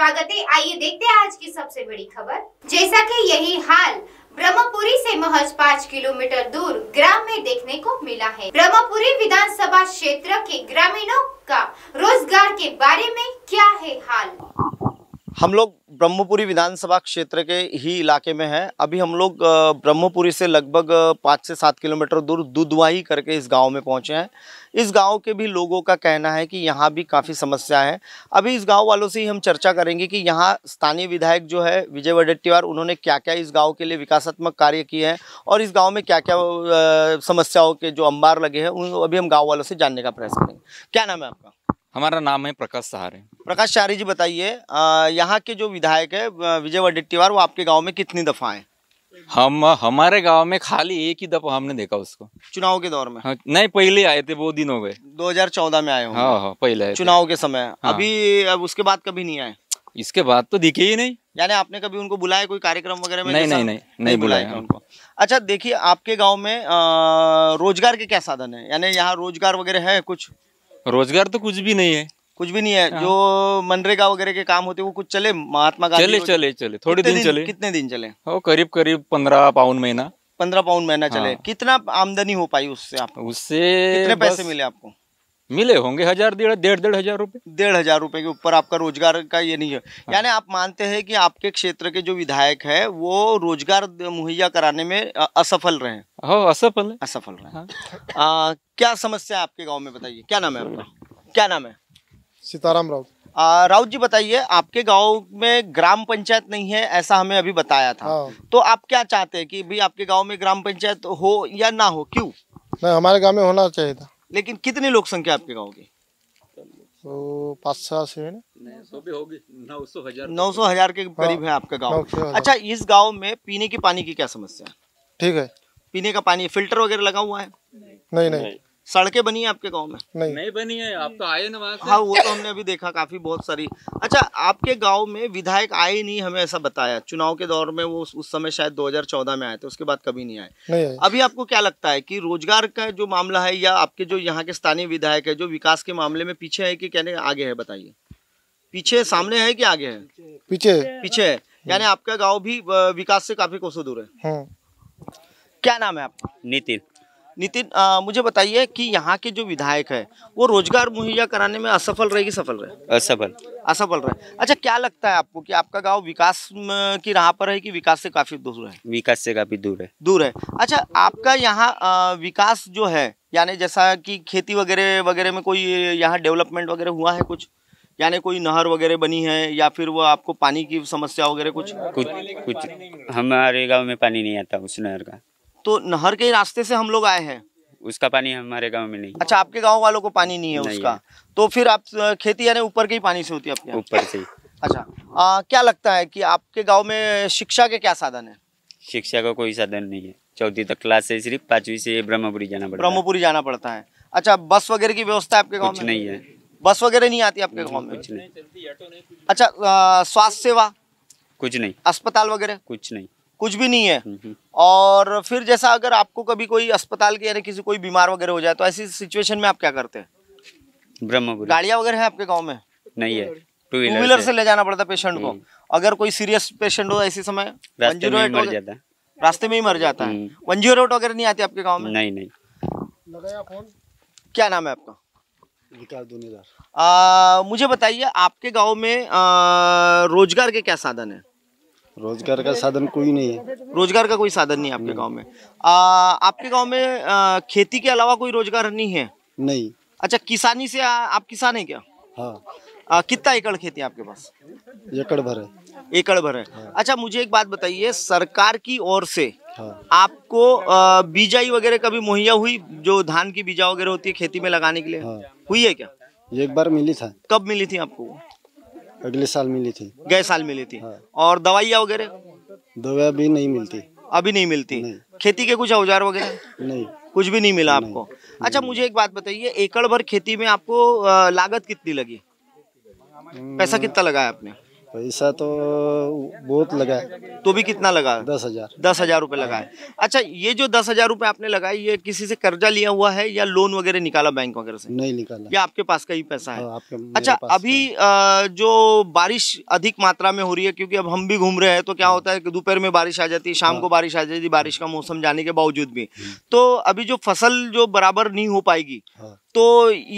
स्वागत है आइए देखते हैं आज की सबसे बड़ी खबर जैसा कि यही हाल ब्रह्मपुरी से महज पाँच किलोमीटर दूर ग्राम में देखने को मिला है ब्रह्मपुरी विधानसभा क्षेत्र के ग्रामीणों का रोजगार के बारे में क्या है हाल हम लोग ब्रह्मपुरी विधानसभा क्षेत्र के ही इलाके में हैं अभी हम लोग ब्रह्मपुरी से लगभग पाँच से सात किलोमीटर दूर दुधवाही करके इस गांव में पहुंचे हैं इस गांव के भी लोगों का कहना है कि यहाँ भी काफ़ी समस्या है अभी इस गांव वालों से ही हम चर्चा करेंगे कि यहाँ स्थानीय विधायक जो है विजय वडेट्टीवार उन्होंने क्या क्या इस गाँव के लिए विकासात्मक कार्य किए हैं और इस गाँव में क्या क्या समस्याओं के जो अंबार लगे हैं उन अभी हम गाँव वालों से जानने का प्रयास करेंगे क्या नाम है आपका हमारा नाम है प्रकाश सहारे प्रकाश सहारे जी बताइए यहाँ के जो विधायक है विजय वडेट्टीवार वो आपके गाँव में कितनी दफा आए हम हमारे गांव में खाली एक ही दफा हमने देखा उसको चुनाव के दौर में हाँ, नहीं पहले आए थे वो दिन हो गए 2014 में आए हो हाँ, हाँ, पहले आए चुनाव के समय हाँ, अभी अब उसके बाद कभी नहीं आए इसके बाद तो दिखे ही नहीं यानी आपने कभी उनको बुलाया कोई कार्यक्रम वगैरह में नहीं नहीं नहीं नहीं बुलाया उनको अच्छा देखिए आपके गाँव में रोजगार के क्या साधन है यानी यहाँ रोजगार वगैरह है कुछ रोजगार तो कुछ भी नहीं है कुछ भी नहीं है हाँ। जो मनरेगा वगैरह के काम होते वो कुछ चले महात्मा गांधी चले चले चले थोड़े दिन, दिन चले कितने दिन चले हो करीब करीब पंद्रह पाउन महीना पंद्रह पाउन महीना चले हाँ। कितना आमदनी हो पाई उससे आप उससे कितने पैसे मिले आपको मिले होंगे हजार डेढ़ डेढ़ डेढ़ हजार रुपए डेढ़ हजार रुपए के ऊपर आपका रोजगार का ये नहीं है हाँ। यानी आप मानते हैं कि आपके क्षेत्र के जो विधायक है वो रोजगार मुहैया कराने में असफल रहे हो असफल असफल रहे हाँ। आ, क्या समस्या है आपके गाँव में बताइए क्या नाम है आपका क्या नाम है सीताराम राउत राउत जी बताइए आपके गांव में ग्राम पंचायत नहीं है ऐसा हमें अभी बताया था हाँ। तो आप क्या चाहते है की भाई आपके गाँव में ग्राम पंचायत हो या ना हो क्यूँ हमारे गाँव में होना चाहिए था लेकिन कितनी लोग संख्या आपके गाँव की पाँच सौ से होगी नौ सौ हजार नौ सौ हजार के करीब है हाँ, आपका गाँव अच्छा इस गाँव में पीने के पानी की क्या समस्या है ठीक है पीने का पानी फिल्टर वगैरह लगा हुआ है नहीं नहीं सड़कें बनी है आपके गाँव में नहीं नहीं बनी है आप तो आए ना वहाँ हाँ वो तो हमने अभी देखा काफी बहुत सारी अच्छा आपके गाँव में विधायक आए नहीं हमें ऐसा बताया चुनाव के दौर में वो उस समय शायद 2014 में आए थे उसके बाद कभी नहीं आए अभी आपको क्या लगता है कि रोजगार का जो मामला है या आपके जो यहाँ के स्थानीय विधायक है जो विकास के मामले में पीछे है कि कहने आगे है बताइए पीछे सामने है कि आगे है पीछे पीछे है यानी आपका गाँव भी विकास से काफी कोसों दूर है हाँ। क्या नाम है आपका नितिन नितिन आ, मुझे बताइए कि यहाँ के जो विधायक है वो रोजगार मुहैया कराने में असफल रहे कि सफल रहे असफल असफल रहे अच्छा क्या लगता है आपको कि आपका गांव विकास की राह पर है कि विकास से काफी दूर है विकास से काफी दूर है दूर है अच्छा आपका यहाँ विकास जो है यानी जैसा कि खेती वगैरह वगैरह में कोई यहाँ डेवलपमेंट वगैरह हुआ है कुछ यानी कोई नहर वगैरह बनी है या फिर वो आपको पानी की समस्या वगैरह कुछ कुछ कुछ हमारे गांव में पानी नहीं आता उस नहर का तो नहर के रास्ते से हम लोग आए हैं उसका पानी हमारे गांव में नहीं अच्छा आपके गांव वालों को पानी नहीं है नहीं उसका है। तो फिर आप खेती यानी ऊपर के ही पानी से होती है आपके ऊपर से अच्छा आ, क्या लगता है कि आपके गांव में शिक्षा के क्या साधन है शिक्षा का कोई साधन नहीं है चौथी तक तो क्लास से सिर्फ पांचवी से ब्रह्मपुरी जाना पड़ता ब्रह्मपुरी जाना पड़ता है अच्छा बस वगैरह की व्यवस्था आपके गाँव में नहीं है बस वगैरह नहीं आती आपके गाँव में कुछ नहीं अच्छा स्वास्थ्य सेवा कुछ नहीं अस्पताल वगैरह कुछ नहीं कुछ भी नहीं है हम्म, हम्म। और फिर जैसा अगर आपको कभी कोई अस्पताल के यानी किसी कोई बीमार वगैरह हो जाए तो ऐसी सिचुएशन में आप क्या करते हैं गाड़िया गाड़ियाँ वगैरह है आपके गाँव में नहीं है टू व्हीलर से ले जाना पड़ता है पेशेंट को हम्म। अगर कोई सीरियस पेशेंट हो ऐसे समय रास्ते में ही मर जाता है वन जीरो वगैरह नहीं आती आपके गाँव में नहीं नहीं क्या नाम है आपका आ, मुझे बताइए आपके गांव में आ, रोजगार के क्या साधन है रोजगार का साधन कोई नहीं है रोजगार का कोई साधन नहीं है आपके गांव में आ, आपके गांव में आ, खेती के अलावा कोई रोजगार नहीं है नहीं अच्छा किसानी से आ, आप किसान है क्या हाँ कितना एकड़ खेती है आपके पास एकड़ भर है एकड़ भर है हाँ। अच्छा मुझे एक बात बताइए सरकार की ओर से हाँ। आपको बीजाई वगैरह कभी मुहैया हुई जो धान की बीजा वगैरह होती है खेती में लगाने के लिए हाँ। हुई है क्या एक बार मिली था कब मिली थी आपको अगले साल मिली थी गए साल मिली थी हाँ। और दवाइयाँ वगैरह दवाई अभी नहीं मिलती अभी नहीं मिलती नहीं। खेती के कुछ औजार वगैरह नहीं कुछ भी नहीं मिला आपको नहीं। अच्छा मुझे एक बात बताइए एकड़ भर खेती में आपको लागत कितनी लगी हम्म। पैसा कितना लगाया आपने पैसा तो बहुत लगा तो भी कितना लगा दस हजार दस हजार रूपए लगा है अच्छा ये जो दस हजार रूपए आपने लगाए ये किसी से कर्जा लिया हुआ है या लोन वगैरह निकाला बैंक वगैरह से नहीं निकाला ये आपके पास का ही पैसा है हाँ, आपके अच्छा अभी जो बारिश अधिक मात्रा में हो रही है क्योंकि अब हम भी घूम रहे हैं तो क्या हाँ। होता है दोपहर में बारिश आ जाती है शाम हाँ। को बारिश आ जाती है बारिश का मौसम जाने के बावजूद भी तो अभी जो फसल जो बराबर नहीं हो पाएगी तो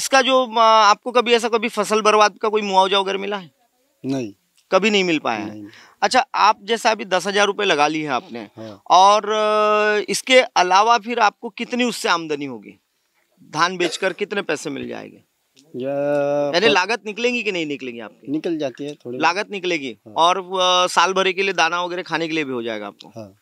इसका जो आपको कभी ऐसा कभी फसल बर्बाद का कोई मुआवजा वगैरह मिला है नहीं कभी नहीं मिल पाया नहीं। अच्छा आप जैसा अभी दस हजार रुपये लगा ली है हाँ। आपने हाँ। और इसके अलावा फिर आपको कितनी उससे आमदनी होगी धान बेचकर कितने पैसे मिल जाएंगे यानी लागत निकलेगी कि नहीं निकलेगी आपकी निकल जाती है थोड़ी लागत निकलेगी हाँ। और साल भरे के लिए दाना वगैरह खाने के लिए भी हो जाएगा आपको हाँ।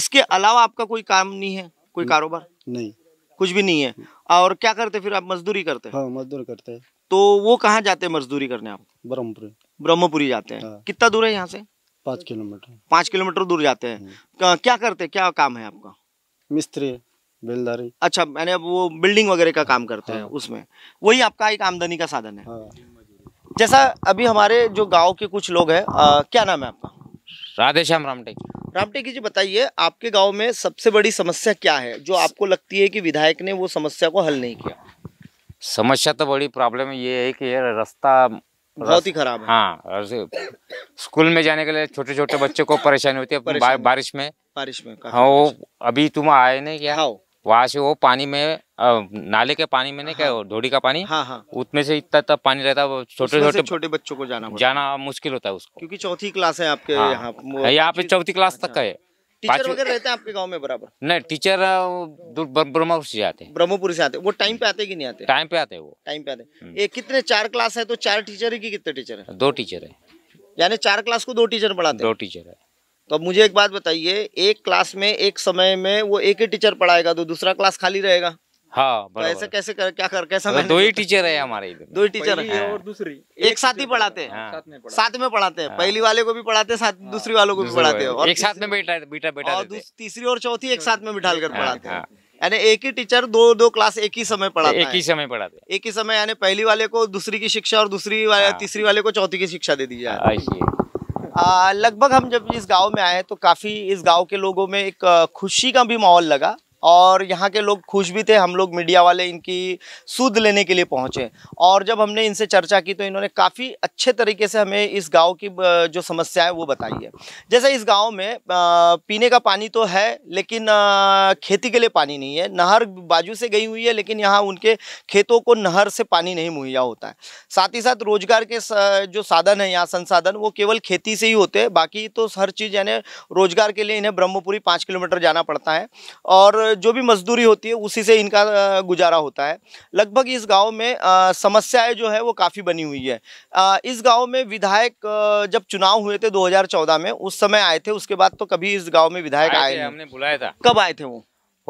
इसके अलावा आपका कोई काम नहीं है कोई कारोबार नहीं कुछ भी नहीं है और क्या करते फिर आप मजदूरी करते हैं हाँ, मजदूर करते हैं तो वो कहाँ जाते हैं मजदूरी करने आप ब्रह्मपुरी ब्रह्मपुरी जाते हैं हाँ। कितना दूर है यहाँ से पाँच किलोमीटर पाँच किलोमीटर दूर जाते हैं हाँ। क्या करते हैं क्या काम है आपका मिस्त्री बेलदारी अच्छा मैंने वो बिल्डिंग वगैरह का काम करते हैं हाँ। उसमें वही आपका एक आमदनी का साधन है हाँ। जैसा अभी हमारे जो गांव के कुछ लोग हैं क्या नाम है आपका राधेश्याम रामटेक रामटेक जी बताइए आपके गांव में सबसे बड़ी समस्या क्या है जो आपको लगती है कि विधायक ने वो समस्या को हल नहीं किया समस्या तो बड़ी प्रॉब्लम ये है कि ये रास्ता बहुत ही खराब है हाँ स्कूल में जाने के लिए छोटे छोटे बच्चों को परेशानी होती है बा, बारिश में बारिश में हाँ वो अभी तुम आए नहीं क्या हाँ। वहाँ से वो पानी में नाले के पानी में नहीं हाँ। क्या धोड़ी का पानी हाँ हाँ उसमें से इतना तब पानी रहता है छोटे छोटे छोटे बच्चों को जाना जाना मुश्किल होता है उसको क्योंकि चौथी क्लास है आपके हाँ। यहाँ हाँ, यहाँ पे चौथी क्लास तक का अच्छा। है टीचर वगैरह रहते हैं आपके गांव में बराबर नहीं टीचर ब्रह्मपुर से आते हैं ब्रह्मपुर से आते हैं वो टाइम पे आते कि नहीं आते टाइम पे आते हैं वो टाइम पे आते ये हम्म। कितने चार क्लास है तो चार टीचर है कि कितने टीचर है दो टीचर है यानी चार क्लास को दो टीचर पढ़ाते दो टीचर है तो अब मुझे एक बात बताइए एक क्लास में एक समय में वो एक ही टीचर पढ़ाएगा तो दूसरा क्लास खाली रहेगा हाँ तो ऐसे कैसे कर क्या कर कैसा तो दो ही टीचर है हमारे इधर दो ही टीचर है और दूसरी एक साथ ही हाँ। हाँ। पढ़ाते हैं साथ में पढ़ाते हैं हाँ। पहली वाले को भी पढ़ाते हैं साथ दूसरी वालों को भी पढ़ाते हैं और एक साथ में बैठा बैठा बैठा तीसरी और चौथी एक साथ में बिठा कर पढ़ाते हैं यानी एक ही टीचर दो दो क्लास एक ही समय पढ़ाते एक ही समय पढ़ाते एक ही समय यानी पहली वाले को दूसरी की शिक्षा और दूसरी तीसरी वाले को चौथी की शिक्षा दे दी जाए लगभग हम जब इस गांव में आए तो काफी इस गांव के लोगों में एक खुशी का भी माहौल लगा और यहाँ के लोग खुश भी थे हम लोग मीडिया वाले इनकी सुध लेने के लिए पहुँचे और जब हमने इनसे चर्चा की तो इन्होंने काफ़ी अच्छे तरीके से हमें इस गांव की जो समस्या है वो बताई है जैसे इस गांव में पीने का पानी तो है लेकिन खेती के लिए पानी नहीं है नहर बाजू से गई हुई है लेकिन यहाँ उनके खेतों को नहर से पानी नहीं मुहैया होता है साथ ही साथ रोजगार के जो साधन है यहाँ संसाधन वो केवल खेती से ही होते हैं बाकी तो हर चीज़ यानी रोजगार के लिए इन्हें ब्रह्मपुरी पाँच किलोमीटर जाना पड़ता है और जो भी मजदूरी होती है उसी से इनका गुजारा होता है लगभग इस गांव में समस्याएं जो है वो काफ़ी बनी हुई है इस गांव में विधायक जब चुनाव हुए थे 2014 में उस समय आए थे उसके बाद तो कभी इस गांव में विधायक आए, आए हमने बुलाया था कब आए थे वो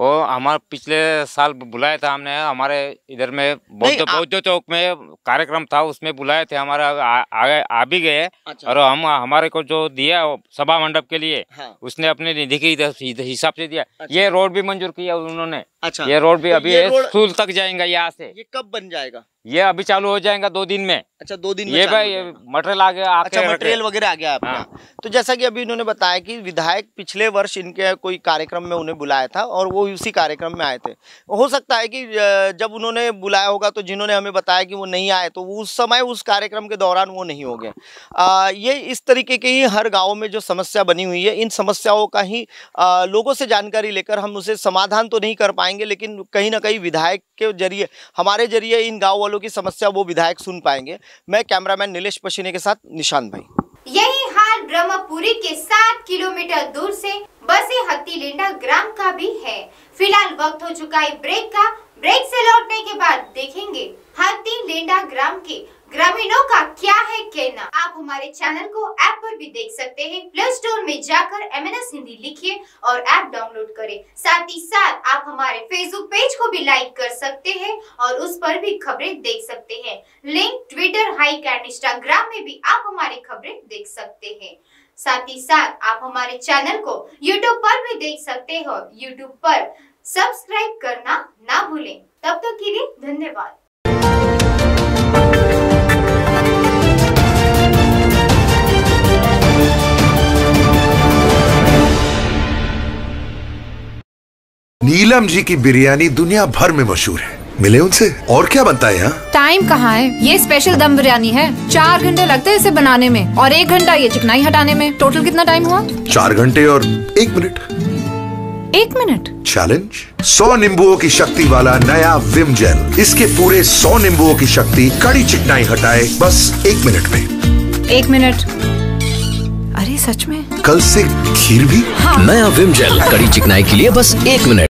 वो हमारे पिछले साल बुलाया था हमने हमारे इधर में बौद्ध बौद्ध चौक में कार्यक्रम था उसमें बुलाए थे हमारे आ, आ, आ भी गए अच्छा। और हम हमारे को जो दिया सभा मंडप के लिए हाँ। उसने अपने निधि के हिसाब से दिया अच्छा। ये रोड भी मंजूर किया उन्होंने अच्छा। ये रोड भी तो अभी स्कूल तक जाएगा यहाँ से ये कब बन जाएगा ये अभी चालू हो जाएगा दो दिन में अच्छा दो दिन ये में ये भाई मटेरियल आ गया अच्छा मटेरियल वगैरह आ गया आपका हाँ। तो जैसा कि अभी इन्होंने बताया कि विधायक पिछले वर्ष इनके कोई कार्यक्रम में उन्हें बुलाया था और वो उसी कार्यक्रम में आए थे हो सकता है कि जब उन्होंने बुलाया होगा तो जिन्होंने हमें बताया कि वो नहीं आए तो उस समय उस कार्यक्रम के दौरान वो नहीं हो गए ये इस तरीके के ही हर गाँव में जो समस्या बनी हुई है इन समस्याओं का ही लोगों से जानकारी लेकर हम उसे समाधान तो नहीं कर पाएंगे लेकिन कहीं ना कहीं विधायक के जरिए हमारे जरिए इन गाँव वालों की समस्या वो विधायक सुन पाएंगे मैं कैमरामैन नीलेष पशीने के साथ निशान भाई यही हाल ब्रह्मपुरी के सात किलोमीटर दूर से बसे हत्ती लिंडा ग्राम का भी है फिलहाल वक्त हो चुका है ब्रेक का ब्रेक से लौटने के बाद देखेंगे हत्ती लेंडा ग्राम के ग्रामीणों का क्या है कहना आप हमारे चैनल को ऐप पर भी देख सकते हैं प्ले स्टोर में जाकर एम एन एस हिंदी लिखिए और ऐप डाउनलोड करें साथ ही साथ आप हमारे फेसबुक पेज को भी लाइक कर सकते हैं और उस पर भी खबरें देख सकते हैं link Twitter Hike and Instagram में भी आप हमारी खबरें देख सकते हैं साथ ही साथ आप हमारे चैनल को यूट्यूब पर भी देख सकते हो यूट्यूब पर सब्सक्राइब करना ना भूलें तब तक तो के लिए धन्यवाद नीलम जी की बिरयानी दुनिया भर में मशहूर है मिले उनसे और क्या बनता है यहाँ टाइम कहाँ है ये स्पेशल दम बिरयानी है चार घंटे लगते हैं इसे बनाने में और एक घंटा ये चिकनाई हटाने में टोटल कितना टाइम हुआ चार घंटे और एक मिनट एक मिनट चैलेंज सौ नींबुओं की शक्ति वाला नया विम जेल इसके पूरे सौ नींबुओं की शक्ति कड़ी चिकनाई हटाए बस एक मिनट में एक मिनट अरे सच में कल से खीर भी हाँ। नया विम जेल कड़ी चिकनाई के लिए बस एक मिनट